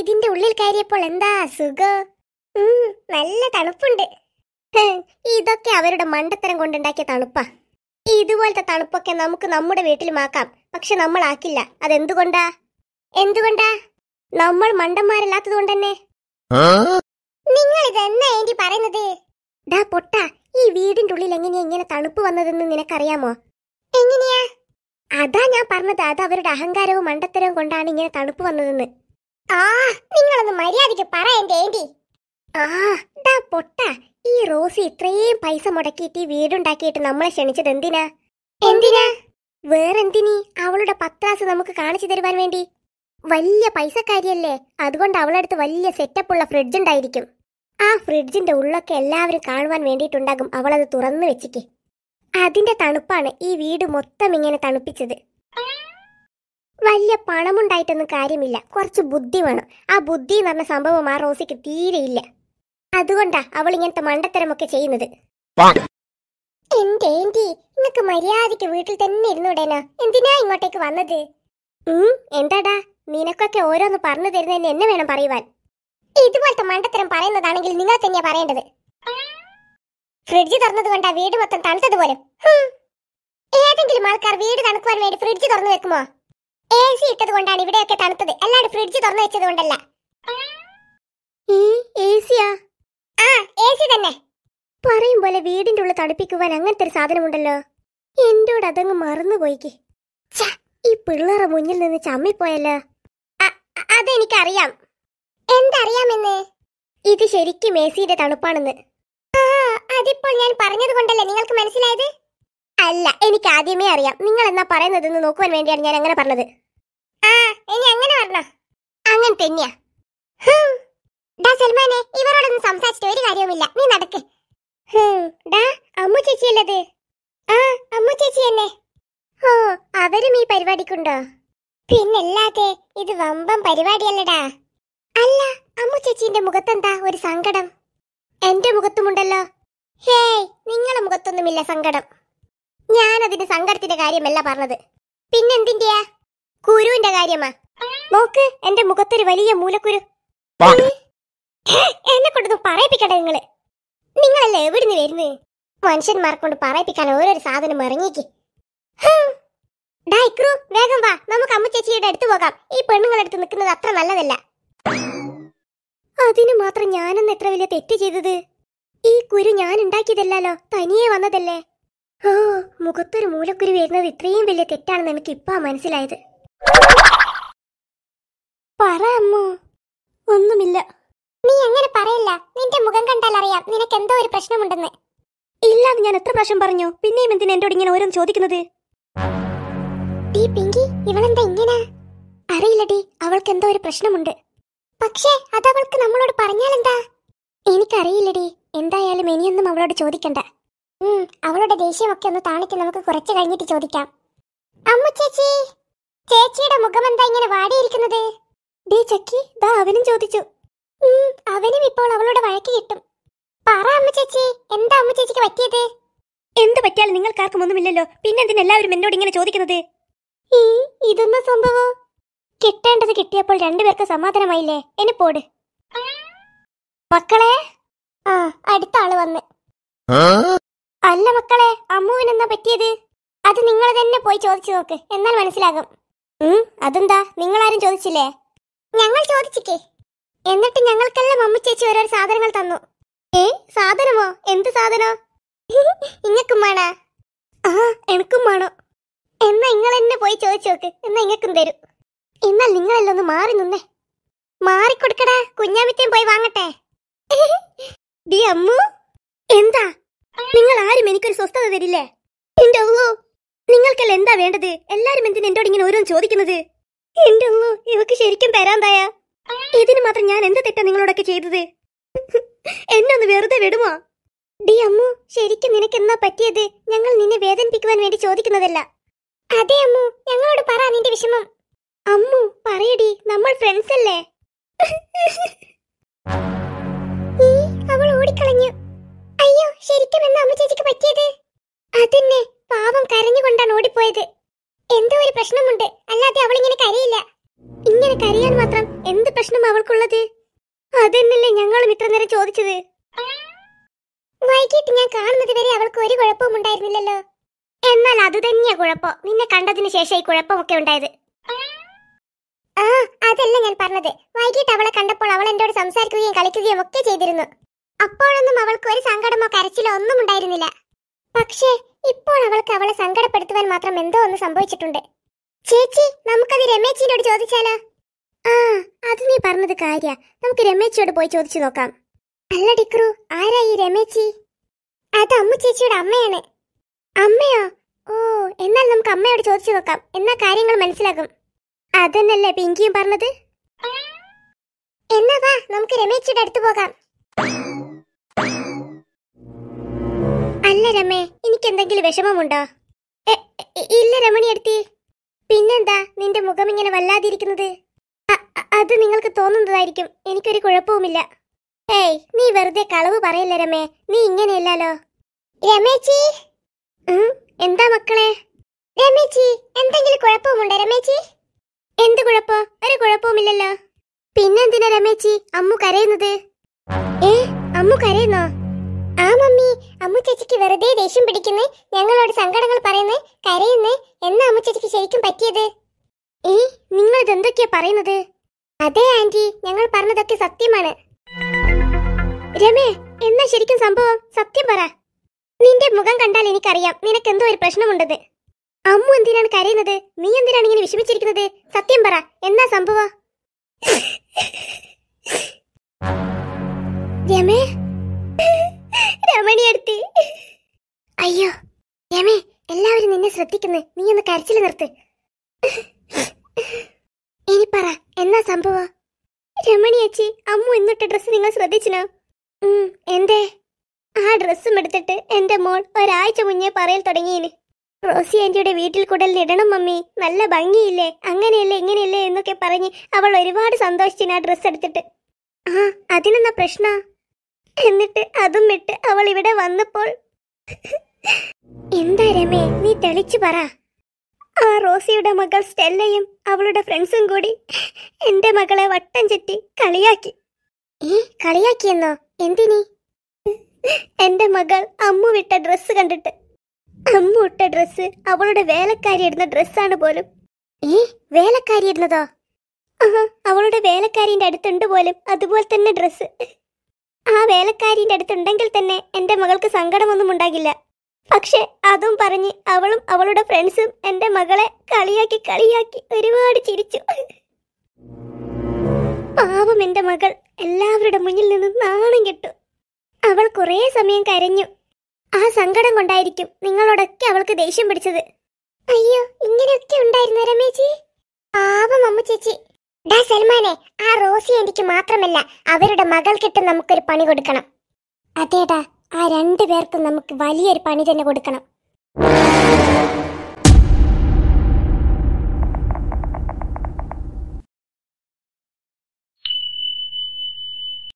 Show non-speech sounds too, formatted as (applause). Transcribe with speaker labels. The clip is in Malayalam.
Speaker 1: ഇതിന്റെ ഉള്ളിൽ കയറിയപ്പോൾ എന്താ സുഖോ നല്ല തണുപ്പുണ്ട് ഇതൊക്കെ അവരുടെ മണ്ടത്തരം കൊണ്ടുണ്ടാക്കിയ തണുപ്പാ ഇതുപോലത്തെ തണുപ്പൊക്കെ നമുക്ക് നമ്മുടെ വീട്ടിലുമാക്കാം പക്ഷെ നമ്മൾ ആക്കില്ല അതെന്തുകൊണ്ടാ എന്തുകൊണ്ടാ നമ്മൾ മണ്ടന്മാരല്ലാത്തത് കൊണ്ട് തന്നെ നിങ്ങൾ ഇതെന്നാ ഏന്റി പറയുന്നത് ഡാ പൊട്ട ഈ വീടിന്റെ ഉള്ളിൽ എങ്ങനെയാ ഇങ്ങനെ തണുപ്പ് വന്നതെന്ന് നിനക്കറിയാമോ എങ്ങനെയാ അതാ ഞാൻ പറഞ്ഞത് അത് അവരുടെ അഹങ്കാരവും മണ്ടത്തരവും കൊണ്ടാണ് ഇങ്ങനെ തണുപ്പ് വന്നതെന്ന് ആ നിങ്ങളൊന്ന് മര്യാദയ്ക്ക് പറ എന്റെ ഏന്റി ആ ദാ പൊട്ട ഈ റോസ് ഇത്രയും പൈസ മുടക്കിയിട്ട് ഈ വീടുണ്ടാക്കിയിട്ട് നമ്മളെ ക്ഷണിച്ചത് എന്തിനാ എന്തിനാ വേറെന്തിനി അവളുടെ പത്രാസ് നമുക്ക് കാണിച്ചു തരുവാൻ വേണ്ടി വലിയ പൈസക്കാരിയല്ലേ അതുകൊണ്ട് അവളടുത്ത് വലിയ സെറ്റപ്പ് ഉള്ള ഫ്രിഡ്ജ് ഉണ്ടായിരിക്കും ആ ഫ്രിഡ്ജിന്റെ ഉള്ളൊക്കെ എല്ലാവരും കാണുവാൻ വേണ്ടിയിട്ടുണ്ടാകും അവളത് തുറന്നു വെച്ചിക്ക് അതിന്റെ തണുപ്പാണ് ഈ വീട് മൊത്തം ഇങ്ങനെ തണുപ്പിച്ചത് വലിയ പണമുണ്ടായിട്ടൊന്നും കാര്യമില്ല കുറച്ച് ബുദ്ധി വേണം ആ ബുദ്ധി എന്ന് പറഞ്ഞ സംഭവം ആ റോസിക്ക് തീരെയില്ല അതുകൊണ്ടാ അവൾ ഇങ്ങനത്തെ മണ്ടത്തരമൊക്കെ ചെയ്യുന്നത് എന്റെ ഏന്റി നിങ്ങക്ക് മര്യാദയ്ക്ക് വീട്ടിൽ തന്നെ ഇരുന്നൂടേനാ എന്തിനാ ഇങ്ങോട്ടേക്ക് വന്നത് ഉം എന്താടാ നിനക്കൊക്കെ ഓരോന്ന് പറഞ്ഞു തരുന്നതിന് എന്നെ വേണം പറയുവാൻ ഇതുപോലത്തെ മണ്ടത്തരം പറയുന്നതാണെങ്കിൽ നിങ്ങൾ തന്നെയാ പറയേണ്ടത് ഫ്രിഡ്ജ് തുറന്നത് കൊണ്ടാ വീട് മൊത്തം തണുത്തതുപോലെ ഏതെങ്കിലും ആൾക്കാർ വീട് തണുക്കുവാൻ വേണ്ടി ഫ്രിഡ്ജ് തുറന്നു വെക്കുമോ എ സി ഇട്ടത് കൊണ്ടാണ് ഇവിടെയൊക്കെ തണുത്തത് അല്ലാണ്ട് ഫ്രിഡ്ജ് തുറന്നു വെച്ചത് കൊണ്ടല്ല പറയും പോലെ വീടിന്റെ ഉള്ളിൽ തണുപ്പിക്കുവാൻ അങ്ങനത്തെ ഒരു സാധനമുണ്ടല്ലോ എന്നോട് അതങ്ങ് മറന്നു പോയിക്ക് ഈ പിള്ളേറെ മുന്നിൽ നിന്ന് ചമ്മിപ്പോയല്ലോ അതെനിക്കറിയാം എന്തറിയാമെന്ന് ഇത് ശരിക്കും എസിയുടെ തണുപ്പാണെന്ന് ആ അതിപ്പോൾ ഞാൻ പറഞ്ഞത് കൊണ്ടല്ലേ നിങ്ങൾക്ക് മനസ്സിലായത് അല്ല എനിക്ക് ആദ്യമേ അറിയാം നിങ്ങൾ എന്നാ പറയുന്നതെന്ന് നോക്കുവാൻ വേണ്ടിയാണ് ഞാൻ അങ്ങനെ പറഞ്ഞത് ഇനി അങ്ങനെ വരണോ അങ്ങനെ തന്നെയാ ഡാ സൽമാനെ ഇവരോടൊന്നും സംസാരിച്ചിട്ട് ഒരു കാര്യവുമില്ല നീ നടക്ക് ഡാ അമ്മു ചേച്ചിയല്ലത് ആ അമ്മു ചേച്ചി തന്നെ ഓ അവരും ഈ പരിപാടിക്കുണ്ടോ പിന്നല്ലാതെ ഇത് വമ്പം പരിപാടിയല്ലടാ അല്ല അമ്മു ചേച്ചിന്റെ മുഖത്തെന്താ ഒരു സങ്കടം എന്റെ മുഖത്തുമുണ്ടല്ലോ ഹേയ് നിങ്ങളെ മുഖത്തൊന്നുമില്ല സങ്കടം ഞാനതിന്റെ സങ്കടത്തിന്റെ കാര്യമല്ല പറഞ്ഞത് പിന്നെന്തിന്റെയാ കുരുവിന്റെ കാര്യമാ നോക്ക് എന്റെ മുഖത്തൊരു വലിയ മൂലക്കുരു എന്നെ കൊണ്ടൊന്നും പറയപ്പിക്കട്ടെ നിങ്ങള് നിങ്ങളല്ലേ എവിടുന്ന് വരുന്നത് മനുഷ്യന്മാർ കൊണ്ട് പറയിപ്പിക്കാൻ ഓരോരു സാധനം ഇറങ്ങിക്ക് വേഗം വാ നമുക്ക് അമ്മ ചേച്ചിയുടെ അടുത്ത് പോകാം ഈ പെണ്ണുങ്ങളുടെ അടുത്ത് നിൽക്കുന്നത് അത്ര നല്ലതല്ല അതിന് മാത്രം ഞാനെന്ന് എത്ര വലിയ തെറ്റ് ചെയ്തത് ഈ കുരു ഞാൻ ഉണ്ടാക്കിയതല്ലോ തനിയെ വന്നതല്ലേ ഓ മുഖത്തൊരു മൂലക്കുരു വരുന്നത് ഇത്രയും വലിയ തെറ്റാണെന്ന് എനിക്ക് ഇപ്പാ മനസ്സിലായത് പറ അമ്മു ഒന്നുമില്ല നീ അങ്ങനെ പറയില്ല നിന്റെ മുഖം കണ്ടാൽ അറിയാം നിനക്ക് എന്തോ ഒരു പ്രശ്നമുണ്ടെന്ന് ഇല്ലാന്ന് ഞാൻ എത്ര പ്രാവശ്യം പറഞ്ഞു പിന്നെയും എന്തിനാ എന്നോട് ഇങ്ങനെ ഓരോന്ന് ചോദിക്കുന്നത് ഡീ പിങ്കി ഇവളെന്താ ഇങ്ങനെ അറിയില്ലടി അവൾക്ക് എന്തോ ഒരു പ്രശ്നമുണ്ട് പക്ഷേ അത് അവൾക്ക് നമ്മളോട് പറഞ്ഞാൽ എന്താ എനിക്കറിയില്ലടി എന്തായാലും ഇനിയൊന്നും അവളോട് ചോദിക്കണ്ട ഉം അവളുടെ ദേഷ്യമൊക്കെ ഒന്ന് താണിച്ച് നമുക്ക് കുറച്ച് കഴിഞ്ഞിട്ട് ചോദിക്കാം അമ്മു ചേച്ചി ചേച്ചിയുടെ മുഖം എന്താ ഇങ്ങനെ വാടിയിരിക്കുന്നത് ഡേ ചക്കി ദാ അവനും ചോദിച്ചു അവനും ഇപ്പോൾ അവളുടെ വഴക്ക് കിട്ടും പറ അമ്മ ചേച്ചി എന്താ അമ്മ ചേച്ചിക്ക് പറ്റിയത് എന്ത് പറ്റിയാലും നിങ്ങൾക്കാർക്കും ഒന്നുമില്ലല്ലോ പിന്നെന്തിന് എല്ലാവരും എന്നോട് ഇങ്ങനെ ചോദിക്കുന്നത് ഈ ഇതൊന്നും സംഭവം കിട്ടേണ്ടത് കിട്ടിയപ്പോൾ രണ്ടുപേർക്ക് സമാധാനമായില്ലേ എന്നെ പോട് മക്കളെ ആ അടുത്ത ആള് വന്ന് അല്ല മക്കളെ അമ്മുവിനെന്താ പറ്റിയത് അത് നിങ്ങൾ തന്നെ പോയി ചോദിച്ചു നോക്ക് എന്നാൽ മനസ്സിലാകും അതെന്താ നിങ്ങളാരും ചോദിച്ചില്ലേ ഞങ്ങൾ ചോദിച്ചിക്കേ എന്നിട്ട് ഞങ്ങൾക്കെല്ലാം മമ്മി ചേച്ചി ഓരോ സാധനങ്ങൾ തന്നു ഏ സാധനമോ എന്ത് സാധനോ (laughs) ഇങ്ങക്കും വേണോ ആ എനിക്കും വേണോ എന്നാ നിങ്ങൾ എന്നെ പോയി ചോദിച്ചു നോക്ക് എന്നാ ഇങ്ങക്കും തരൂ എന്നാൽ നിങ്ങളെല്ലാം ഒന്ന് മാറി നിന്നേ കൊടുക്കടാ കുഞ്ഞാമിത്തേം പോയി വാങ്ങട്ടെ (laughs) ഡി അമ്മു എന്താ നിങ്ങൾ ആരും എനിക്കൊരു സ്വസ്ഥത തരില്ലേ എന്റെ അല്ലോ നിങ്ങൾക്കെല്ലാം എന്താ വേണ്ടത് എല്ലാരും എന്തിനാ എന്നോട് ഇങ്ങനെ ഓരോന്ന് ചോദിക്കുന്നത് എന്റെ ഒന്നു ഇവക്ക് ശരിക്കും പെരാന്തായ ഇതിന് മാത്രം ഞാൻ എന്ത് തെറ്റാ നിങ്ങളോടൊക്കെ ചെയ്തത് എന്നെ ഒന്ന് വെറുതെ വിടുമോ ഡി അമ്മു ശരിക്കും നിനക്ക് എന്നാ പറ്റിയത് ഞങ്ങൾ നിന്നെ വേദനിപ്പിക്കുവാൻ വേണ്ടി ചോദിക്കുന്നതല്ല അതെ അമ്മു ഞങ്ങളോട് പറ നിന്റെ വിഷമം അമ്മു പറയടി നമ്മൾ ഫ്രണ്ട്സ് അല്ലേ നിനക്കുള്ളത് അതെന്നല്ലേ ഞങ്ങളും ഇത്ര നേരം ചോദിച്ചത് വൈകിട്ട് ഞാൻ കാണുന്നത് വരെ അവൾക്ക് ഒരു കുഴപ്പവും ഉണ്ടായിരുന്നില്ലല്ലോ എന്നാൽ അത് തന്നെയാ കുഴപ്പം നിന്നെ കണ്ടതിന് ശേഷം ഈ കുഴപ്പമൊക്കെ ഉണ്ടായത് ആ അതല്ല ഞാൻ പറഞ്ഞത് വൈകിട്ട് അവളെ കണ്ടപ്പോൾ അവൾ എന്നോട് സംസാരിക്കുകയും കളിക്കുകയും ഒക്കെ ചെയ്തിരുന്നു അപ്പോഴൊന്നും അവൾക്ക് ഒരു സങ്കടമോ കരച്ചിലോ ഒന്നും ഉണ്ടായിരുന്നില്ല പക്ഷേ ഇപ്പോൾ അവൾക്ക് അവളെ സങ്കടപ്പെടുത്തുവാൻ മാത്രം എന്തോ ഒന്ന് സംഭവിച്ചിട്ടുണ്ട് ചേച്ചി നമുക്കത് രമേച്ചിയോട് ചോദിച്ചാലോ ആ അത് നീ പറഞ്ഞത് കാര്യ നമുക്ക് രമേച്ചിയോട് പോയി ചോദിച്ചു നോക്കാം അല്ല ഡിക്രു ആരാ ഈ രമേച്ചി അത് അമ്മു ചേച്ചിയുടെ അമ്മയാണ് അമ്മയോ ഓ എന്നാൽ നമുക്ക് അമ്മയോട് ചോദിച്ചു നോക്കാം എന്നാ കാര്യങ്ങൾ മനസ്സിലാകും അതെന്നല്ലേ പിങ്കിയും പറഞ്ഞത് എന്നാ വാ നമുക്ക് രമേച്ചിയുടെ അടുത്ത് പോകാം അല്ല രമേ എനിക്ക് എന്തെങ്കിലും വിഷമമുണ്ടോ ഇല്ല രമണി അടുത്തി പിന്നെന്താ നിന്റെ മുഖം ഇങ്ങനെ വല്ലാതിരിക്കുന്നത് അത് നിങ്ങൾക്ക് തോന്നുന്നതായിരിക്കും എനിക്കൊരു കുഴപ്പവുമില്ല ഏയ് നീ വെറുതെ കളവ് പറയില്ല രമേ നീ ഇങ്ങനെയല്ലോ രമേച്ചി എന്താ മക്കളെ രമേച്ചി എന്തെങ്കിലും കുഴപ്പമുണ്ടോ രമേച്ചി എന്ത് കുഴപ്പോ ഒരു കുഴപ്പവുമില്ലല്ലോ പിന്നെന്തിനാ രമേച്ചി അമ്മു കരയുന്നത് ഏ അമ്മു കരയുന്നോ ആ മമ്മി അമ്മു ചേച്ചിക്ക് വെറുതെ ദേഷ്യം പിടിക്കുന്നേ ഞങ്ങളോട് സങ്കടങ്ങൾ പറയുന്നേ കരയുന്നേ എന്നാ അമ്മു ചേച്ചിക്ക് ശരിക്കും പറ്റിയത് ഏ നിങ്ങളിതെന്തൊക്കെയാ പറയുന്നത് അതെ ആന്റി ഞങ്ങൾ പറഞ്ഞതൊക്കെ സത്യമാണ് രമേ എന്നാ ശരിക്കും സംഭവം സത്യം പറ നിന്റെ മുഖം കണ്ടാൽ എനിക്കറിയാം നിനക്ക് എന്തോ ഒരു പ്രശ്നമുണ്ടെന്ന് അമ്മു എന്തിനാണ് കരയുന്നത് നീ എന്തിനാണ് ഇങ്ങനെ വിഷമിച്ചിരിക്കുന്നത് സത്യം പറ എന്നാ സംഭവം രമേ രമണി എടുത്തി അയ്യോ രമേ എല്ലാവരും നിന്നെ ശ്രദ്ധിക്കുന്നു നീ ഒന്ന് കരച്ചിൽ നിർത്ത് ഇനി പറ എന്നാ സംഭവ രമണിയച്ചി അമ്മു എന്നിട്ട് ഡ്രസ്സ് നിങ്ങൾ ശ്രദ്ധിച്ചിനോ എന്തേ ആ ഡ്രസ്സും എടുത്തിട്ട് എന്റെ മോൾ ഒരാഴ്ച മുന്നേ പറയൽ തുടങ്ങിയിന് റോസി ആന്റിയുടെ വീട്ടിൽ കൂടെ ഇടണം മമ്മി നല്ല ഭംഗിയില്ലേ അങ്ങനെയല്ലേ ഇങ്ങനെയല്ലേ എന്നൊക്കെ പറഞ്ഞ് അവൾ ഒരുപാട് സന്തോഷിച്ചു ആ ഡ്രസ്സ് എടുത്തിട്ട് ആ അതിനെന്നാ പ്രശ്ന എന്നിട്ട് അതും ഇട്ട് അവൾ ഇവിടെ വന്നപ്പോൾ എന്താ രമേ നീ തെളിച്ചു പറ ആ റോസിയുടെ മകൾ സ്റ്റെല്ലയും അവളുടെ ഫ്രണ്ട്സും കൂടി എന്റെ മകളെ വട്ടം ചുറ്റി കളിയാക്കി ഏ കളിയാക്കിയെന്നോ എന്തിനി എന്റെ മകൾ അമ്മു വിട്ട ഡ്രസ്സ് കണ്ടിട്ട് അമ്മു ഇട്ട ഡ്രസ്സ് അവളുടെ വേലക്കാരി ഇടുന്ന ഡ്രസ്സാണ് പോലും ഏ വേലക്കാരി ഇടുന്നതോ അവളുടെ വേലക്കാരിന്റെ അടുത്തുണ്ട് പോലും അതുപോലെ തന്നെ ഡ്രസ്സ് ആ വേലക്കാരിന്റെ അടുത്തുണ്ടെങ്കിൽ തന്നെ എന്റെ മകൾക്ക് സങ്കടമൊന്നും ഉണ്ടാകില്ല പക്ഷെ അതും പറഞ്ഞ് അവളും അവളുടെ ഫ്രണ്ട്സും എൻ്റെ മകളെ കളിയാക്കി കളിയാക്കി ഒരുപാട് ചിരിച്ചു പാവം എൻ്റെ മകൾ എല്ലാവരുടെ മുന്നിൽ നിന്ന് നാണം കെട്ടു അവൾ കുറേ സമയം കരഞ്ഞു ആ സങ്കടം കൊണ്ടായിരിക്കും നിങ്ങളോടൊക്കെ അവൾക്ക് ദേഷ്യം പിടിച്ചത് അയ്യോ ഇങ്ങനെയൊക്കെ ഉണ്ടായിരുന്നു രമേശി പാവം അമ്മ ചേച്ചി ഡാ സൽമാനെ ആ റോസി എനിക്ക് മാത്രമല്ല അവരുടെ മകൾക്കിട്ട് നമുക്കൊരു പണി കൊടുക്കണം അതേടാ ആ രണ്ടു പേർക്കും നമുക്ക് വലിയൊരു പണി തന്നെ കൊടുക്കണം